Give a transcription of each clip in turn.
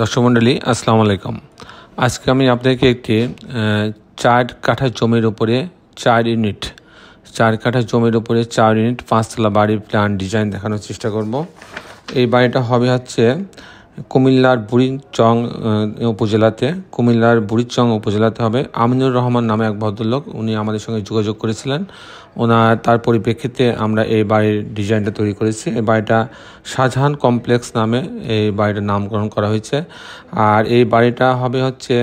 দর্শক মণ্ডলী আসসালামু আলাইকুম আজকে আমি আপনাকে একটি চার কাঠা জমির উপরে চার ইউনিট চার কাঠা জমির উপরে চার ইউনিট পাঁচতলা বাড়ির প্ল্যান ডিজাইন দেখানোর চেষ্টা করব এই বাড়িটা হবে হচ্ছে কুমিল্লার বুড়িচং উপজেলাতে কুমিল্লার বুড়িচং উপজেলাতে হবে আমিনুর রহমান নামে এক ভদ্রলোক উনি আমাদের সঙ্গে যোগাযোগ করেছিলেন ওনার তার পরিপ্রেক্ষিতে আমরা এই বাড়ির ডিজাইনটা তৈরি করেছি এই বাড়িটা শাহজাহান কমপ্লেক্স নামে এই বাড়িটার নামকরণ করা হয়েছে আর এই বাড়িটা হবে হচ্ছে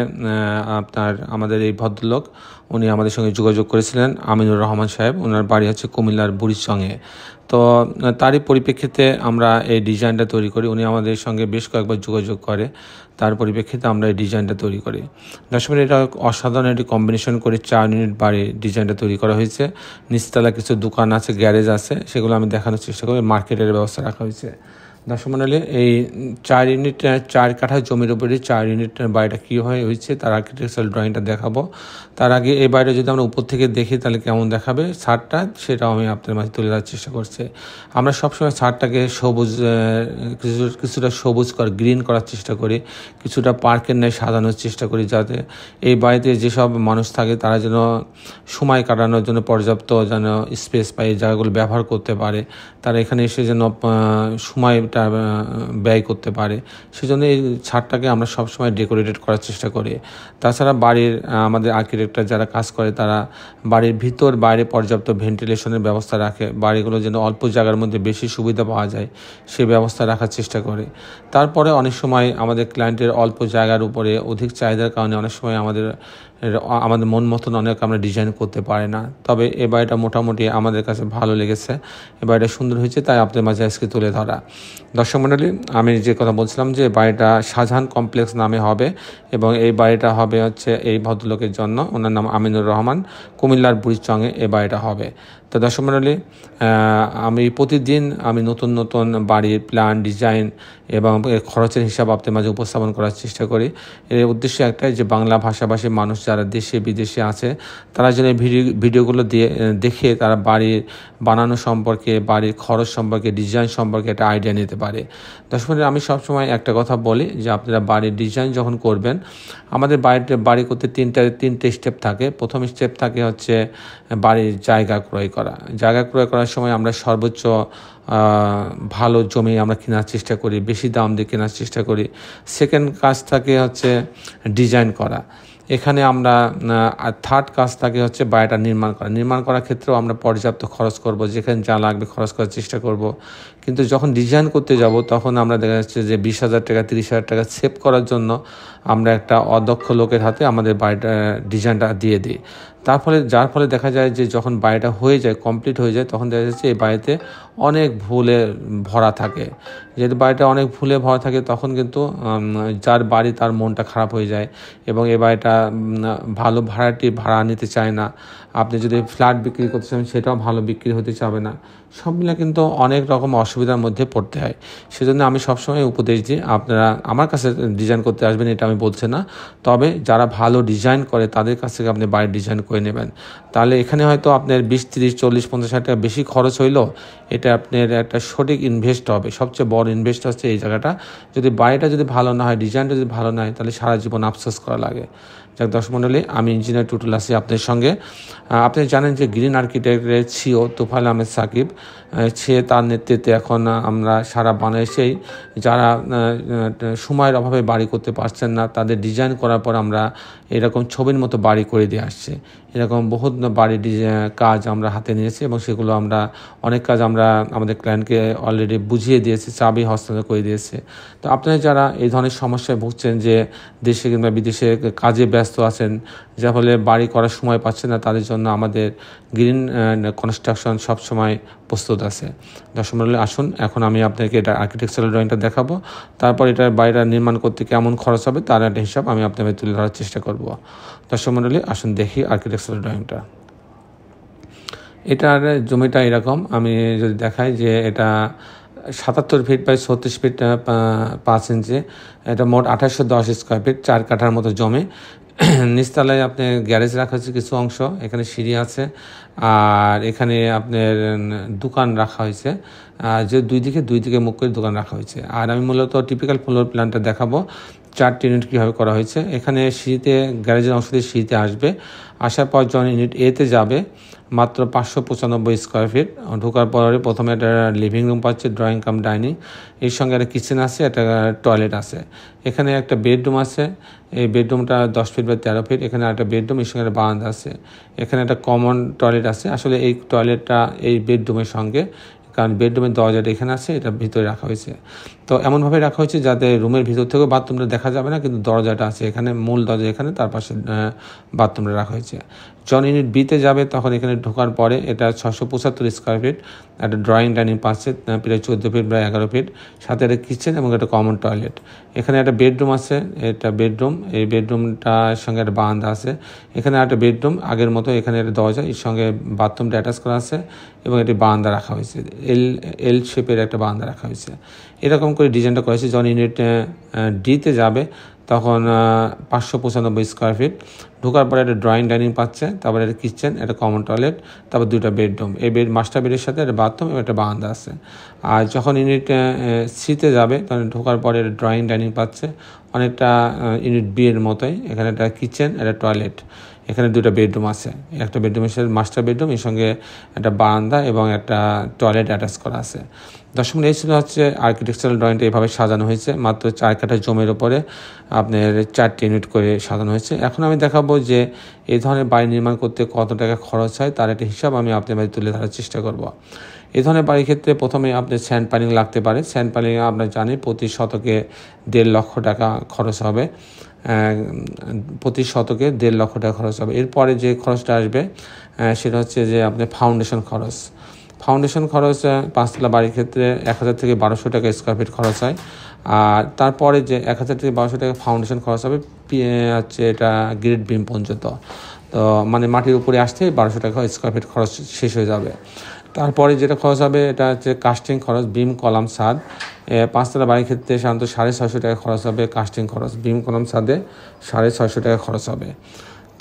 আপনার আমাদের এই ভদ্রলোক উনি আমাদের সঙ্গে যোগাযোগ করেছিলেন আমিনুর রহমান সাহেব ওনার বাড়ি হচ্ছে কুমিল্লার বুড়িচংয়ে তো তারই পরিপ্রেক্ষিতে আমরা এই ডিজাইনটা তৈরি করি উনি আমাদের সঙ্গে বেশ কয়েকবার যোগাযোগ করে তার পরিপ্রেক্ষিতে আমরা এই ডিজাইনটা তৈরি করি দশমের এটা অসাধারণ একটি কম্বিনেশন করে চার ইউনিট বাড়ি ডিজাইনটা তৈরি করা হয়েছে নিচতলা কিছু দোকান আছে গ্যারেজ আছে সেগুলো আমি দেখানোর চেষ্টা করি মার্কেটের ব্যবস্থা রাখা হয়েছে দর্শক মন্ডলী এই চার ইউনিট চার কাঠা জমির উপরে চার ইউনিট বাড়িটা কী হয় হয়েছে তার আর্কিটেকচারাল ড্রয়িংটা দেখাবো তার আগে এই বাড়িটা যদি আমরা উপর থেকে দেখি তাহলে কেমন দেখাবে সারটা সেটাও আমি আপনার মাঝে তুলে ধরার চেষ্টা করছি আমরা সবসময় সারটাকে সবুজ কিছু কিছুটা সবুজ কর গ্রিন করার চেষ্টা করি কিছুটা পার্কের ন্যায় সাজানোর চেষ্টা করি যাতে এই বাড়িতে যেসব মানুষ থাকে তারা যেন সময় কাটানোর জন্য পর্যাপ্ত যেন স্পেস পায় এই জায়গাগুলো ব্যবহার করতে পারে তারা এখানে এসে যেন সময়টা অনেকটা ব্যয় করতে পারে সেজন্য এই ছাদটাকে আমরা সবসময় ডেকোরেটেড করার চেষ্টা করি তাছাড়া বাড়ির আমাদের আর্কিটেক্টর যারা কাজ করে তারা বাড়ির ভিতর বাইরে পর্যাপ্ত ভেন্টিলেশনের ব্যবস্থা রাখে বাড়িগুলো যেন অল্প জায়গার মধ্যে বেশি সুবিধা পাওয়া যায় সে ব্যবস্থা রাখার চেষ্টা করে তারপরে অনেক সময় আমাদের ক্লায়েন্টের অল্প জায়গার উপরে অধিক চাহিদার কারণে অনেক সময় আমাদের আমাদের মন মতন অনেক আমরা ডিজাইন করতে পারি না তবে এ বাড়িটা মোটামুটি আমাদের কাছে ভালো লেগেছে এ বাড়িটা সুন্দর হয়েছে তাই আপনাদের মাঝে আজকে তুলে ধরা দর্শক মণ্ডলী আমি যে কথা বলছিলাম যে বাড়িটা শাহজাহান কমপ্লেক্স নামে হবে এবং এই বাড়িটা হবে হচ্ছে এই ভদ্রলোকের জন্য ওনার নাম আমিনুর রহমান কুমিল্লার বুড়িচঙ্গে এ বাড়িটা হবে তো দর্শক মন্ডলী আমি প্রতিদিন আমি নতুন নতুন বাড়ির প্ল্যান ডিজাইন এবং খরচের হিসাব আপনাদের মাঝে উপস্থাপন করার চেষ্টা করি এর উদ্দেশ্য একটাই যে বাংলা ভাষাভাষী মানুষ যারা দেশে বিদেশে আছে তারা যেন ভিডিও ভিডিওগুলো দিয়ে দেখে তারা বাড়ির বানানো সম্পর্কে বাড়ির খরচ সম্পর্কে ডিজাইন সম্পর্কে একটা আইডিয়া নিতে পারে দর্শক মন্ডলী আমি সবসময় একটা কথা বলি যে আপনারা বাড়ির ডিজাইন যখন করবেন আমাদের বাড়িতে বাড়ি করতে তিনটা তিনটে স্টেপ থাকে প্রথম স্টেপ থাকে হচ্ছে বাড়ির জায়গা ক্রয় করা জায়গা ক্রয় করার সময় আমরা সর্বোচ্চ ভালো জমি আমরা কেনার চেষ্টা করি বেশি দাম দিয়ে কেনার চেষ্টা করি সেকেন্ড কাজ থাকে হচ্ছে ডিজাইন করা এখানে আমরা থার্ড কাজ থাকে হচ্ছে বায়োটা নির্মাণ করা নির্মাণ করার ক্ষেত্রেও আমরা পর্যাপ্ত খরচ করব যেখানে যা লাগবে খরচ করার চেষ্টা করব কিন্তু যখন ডিজাইন করতে যাব তখন আমরা দেখা যাচ্ছে যে বিশ হাজার টাকা তিরিশ হাজার টাকা সেভ করার জন্য আমরা একটা অদক্ষ লোকের হাতে আমাদের বাড়িটা ডিজাইনটা দিয়ে দিই তার ফলে যার ফলে দেখা যায় যে যখন বাড়িটা হয়ে যায় কমপ্লিট হয়ে যায় তখন দেখা যাচ্ছে এই বাড়িতে অনেক ভুলে ভরা থাকে যেহেতু বাড়িটা অনেক ভুলে ভরা থাকে তখন কিন্তু যার বাড়ি তার মনটা খারাপ হয়ে যায় এবং এ বাড়িটা ভালো ভাড়াটি ভাড়া নিতে চায় না আপনি যদি ফ্ল্যাট বিক্রি করতে চান সেটাও ভালো বিক্রি হতে চাবে না সব মিলে কিন্তু অনেক রকম অসুবিধার মধ্যে পড়তে হয় সেজন্য আমি সবসময় উপদেশ দিই আপনারা আমার কাছে ডিজাইন করতে আসবেন এটা আমি বলছি না তবে যারা ভালো ডিজাইন করে তাদের কাছ থেকে আপনি বাড়ির ডিজাইন করে নেবেন তাহলে এখানে হয়তো আপনার বিশ তিরিশ চল্লিশ পঞ্চাশ হাজার টাকা বেশি খরচ হইলো এটা আপনার একটা সঠিক ইনভেস্ট হবে সবচেয়ে বড় ইনভেস্ট হচ্ছে এই জায়গাটা যদি বাড়িটা যদি ভালো না হয় ডিজাইনটা যদি ভালো না হয় তাহলে সারা জীবন আফসোস করা লাগে যাক দশ মণ্ডলী আমি ইঞ্জিনিয়ার টুটুল আছি আপনাদের সঙ্গে আপনি জানেন যে গ্রিন আর্কিটেক্টের ছিও তুফাল আহমেদ সাকিব সে তার নেতৃত্বে এখন আমরা সারা বাংলাদেশেই যারা সময়ের অভাবে বাড়ি করতে পারছেন না তাদের ডিজাইন করার পর আমরা এরকম ছবির মতো বাড়ি করে দিয়ে আসছে এরকম বহুত বাড়ির কাজ আমরা হাতে নিয়েছি এবং সেগুলো আমরা অনেক কাজ আমরা আমাদের ক্লায়েন্টকে অলরেডি বুঝিয়ে দিয়েছি চাবি হস্তান্তর করে দিয়েছে তো আপনারা যারা এই ধরনের সমস্যায় ভুগছেন যে দেশে কিংবা বিদেশে কাজে ব্যস্ত আছেন যার ফলে বাড়ি করার সময় পাচ্ছেন না তাদের জন্য আমাদের গ্রিন কনস্ট্রাকশন সবসময় প্রস্তুত আছে দর্শক মন্ডলী আসুন এখন আমি আপনাকে এটা আর্কিটেকচারাল ড্রয়িংটা দেখাবো তারপর এটা বাইরে নির্মাণ করতে কেমন খরচ হবে তার একটা হিসাব আমি আপনাকে তুলে ধরার চেষ্টা করব দর্শক মন্ডলী আসুন দেখি আর্কিটেকচারাল ড্রয়িংটা এটার জমিটা এরকম আমি যদি দেখাই যে এটা সাতাত্তর ফিট বাই ছত্রিশ ফিট পাঁচ ইঞ্চি এটা মোট আঠাশশো দশ স্কোয়ার ফিট চার কাঠার মতো জমি নিস্তালায় আপনার গ্যারেজ রাখা হয়েছে কিছু অংশ এখানে সিঁড়ি আছে আর এখানে আপনার দোকান রাখা হয়েছে যে দুই দিকে দুই দিকে মুখ করে দোকান রাখা হয়েছে আর আমি মূলত টিপিক্যাল ফ্লোর প্ল্যানটা দেখাবো চারটি ইউনিট কীভাবে করা হয়েছে এখানে সিঁড়িতে গ্যারেজের অংশ দিয়ে সিঁড়িতে আসবে আসার পর যখন ইউনিট এতে যাবে মাত্র পাঁচশো পঁচানব্বই স্কোয়ার ফিট ঢোকার পরে প্রথমে একটা লিভিং রুম পাচ্ছে ড্রয়িং কাম ডাইনিং এর সঙ্গে একটা কিচেন আছে একটা টয়লেট আছে এখানে একটা বেডরুম আছে এই বেডরুমটা দশ ফিট বা তেরো ফিট এখানে একটা বেডরুম এর সঙ্গে একটা বারান্দা আছে এখানে একটা কমন টয়লেট আছে আসলে এই টয়লেটটা এই বেডরুমের সঙ্গে কারণ বেডরুমের দরজাটা এখানে আছে এটা ভিতরে রাখা হয়েছে তো এমনভাবে রাখা হয়েছে যাতে রুমের ভিতর থেকেও বাথরুমটা দেখা যাবে না কিন্তু দরজাটা আছে এখানে মূল দরজা এখানে তার পাশে বাথরুমটা রাখা হয়েছে জন ইউনিট বিতে যাবে তখন এখানে ঢোকার পরে এটা ছশো পঁচাত্তর স্কোয়ার ফিট একটা ড্রয়িং ডাইনিং পাশে প্রায় চোদ্দো ফিট প্রায় এগারো ফিট সাথে একটা কিচেন এবং একটা কমন টয়লেট এখানে একটা বেডরুম আছে এটা বেডরুম এই বেডরুমটার সঙ্গে একটা বারান্দা আছে এখানে একটা বেডরুম আগের মতো এখানে একটা দরজা এর সঙ্গে বাথরুমটা অ্যাটাচ করা আছে এবং এটি বারান্দা রাখা হয়েছে এল এল শেপের একটা বান্দা রাখা হয়েছে এরকম করে ডিজাইনটা করেছে যখন ইউনিট ডিতে যাবে তখন পাঁচশো পঁচানব্বই স্কোয়ার ফিট ঢোকার পরে একটা ড্রয়িং ডাইনিং পাচ্ছে তারপরে একটা কিচেন একটা কমন টয়লেট তারপর দুটা বেডরুম এই বেড মাস্টার বেডের সাথে একটা বাথরুম এবং একটা বারান্দা আছে আর যখন ইউনিট সিতে যাবে তখন ঢোকার পরে একটা ড্রয়িং ডাইনিং পাচ্ছে অনেকটা ইউনিট বি এর মতোই এখানে একটা কিচেন একটা টয়লেট এখানে দুটো বেডরুম আছে একটা বেডরুমের সাথে মাস্টার বেডরুম এর সঙ্গে একটা বারান্দা এবং একটা টয়লেট অ্যাটাচ করা আছে দশম এই ছিল হচ্ছে আর্কিটেকচারাল ড্রয়িংটা এভাবে সাজানো হয়েছে মাত্র চার কাঠা জমির ওপরে আপনার চারটি ইউনিট করে সাজানো হয়েছে এখন আমি দেখাবো যে এই ধরনের বাড়ি নির্মাণ করতে কত টাকা খরচ হয় তার একটা হিসাব আমি আপনার বাড়ি তুলে ধরার চেষ্টা করব এ ধরনের বাড়ির ক্ষেত্রে প্রথমে আপনি স্যান্ড পানিং লাগতে পারে স্যান্ড প্যানিং আপনার জানে প্রতি শতকে দেড় লক্ষ টাকা খরচ হবে প্রতি শতকে দেড় লক্ষ টাকা খরচ হবে এরপরে যে খরচটা আসবে সেটা হচ্ছে যে আপনার ফাউন্ডেশন খরচ ফাউন্ডেশন খরচ পাঁচতলা বাড়ির ক্ষেত্রে এক হাজার থেকে বারোশো টাকা স্কোয়ার ফিট খরচ হয় আর তারপরে যে এক হাজার থেকে বারোশো টাকা ফাউন্ডেশন খরচ হবে হচ্ছে এটা গ্রেড বিম পর্যন্ত তো মানে মাটির উপরে আসতে বারোশো টাকা স্কোয়ার ফিট খরচ শেষ হয়ে যাবে তারপরে যেটা খরচ হবে এটা হচ্ছে কাস্টিং খরচ বিম কলাম সাদ পাঁচতলা বাড়ির ক্ষেত্রে সাধারণত সাড়ে ছয়শো টাকা খরচ হবে কাস্টিং খরচ বিম কলাম সাদে সাড়ে ছয়শো টাকা খরচ হবে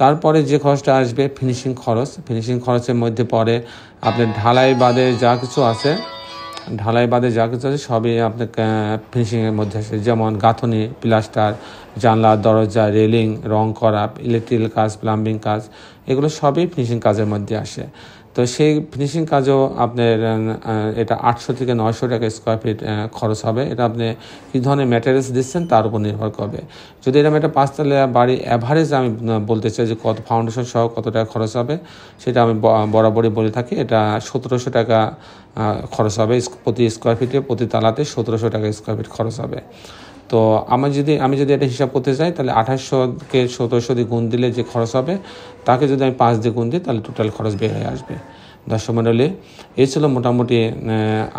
তারপরে যে খরচটা আসবে ফিনিশিং খরচ ফিনিশিং খরচের মধ্যে পড়ে আপনার ঢালাই বাদে যা কিছু আছে ঢালাই বাদে যা কিছু আছে সবই আপনার ফিনিশিংয়ের মধ্যে আসে যেমন গাঁথনি প্লাস্টার জানলা দরজা রেলিং রং করা ইলেকট্রিক্যাল কাজ প্লাম্বিং কাজ এগুলো সবই ফিনিশিং কাজের মধ্যে আসে তো সেই ফিনিশিং কাজও আপনার এটা আটশো থেকে নয়শো টাকা স্কোয়ার ফিট খরচ হবে এটা আপনি কী ধরনের ম্যাটেরিয়ালস দিচ্ছেন তার উপর নির্ভর করবে যদি এরকম একটা পাঁচতলা বাড়ি অ্যাভারেজ আমি বলতে চাই যে কত ফাউন্ডেশন সহ কত টাকা খরচ হবে সেটা আমি বরাবরই বলে থাকি এটা সতেরোশো টাকা খরচ হবে প্রতি স্কোয়ার ফিটে প্রতি তালাতে সতেরোশো টাকা স্কোয়ার ফিট খরচ হবে তো আমার যদি আমি যদি এটা হিসাব করতে চাই তাহলে আঠাশশোকে সতেরোশো দিয়ে গুণ দিলে যে খরচ হবে তাকে যদি আমি পাঁচ দিয়ে গুণ দিই তাহলে টোটাল খরচ বের হয়ে আসবে দর্শক মণ্ডলে এই ছিল মোটামুটি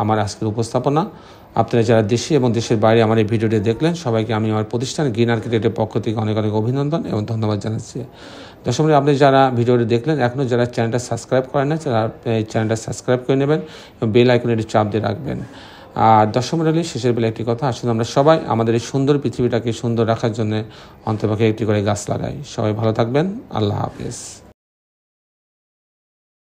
আমার আজকের উপস্থাপনা আপনারা যারা দেশে এবং দেশের বাইরে আমার এই ভিডিওটি দেখলেন সবাইকে আমি আমার প্রতিষ্ঠান গ্রিন আর্কিটেক্টের পক্ষ থেকে অনেক অনেক অভিনন্দন এবং ধন্যবাদ জানাচ্ছি দর্শক আপনি যারা ভিডিওটি দেখলেন এখনও যারা চ্যানেলটা সাবস্ক্রাইব করেন না তারা এই চ্যানেলটা সাবস্ক্রাইব করে নেবেন এবং বেল আইকনে একটি চাপ দিয়ে রাখবেন আর দশম মণ্ডলী শেষের বেলা একটি কথা আসলে আমরা সবাই আমাদের এই সুন্দর পৃথিবীটাকে সুন্দর রাখার জন্য অন্তপক্ষে একটি করে গাছ লাগাই সবাই ভালো থাকবেন আল্লাহ হাফিজ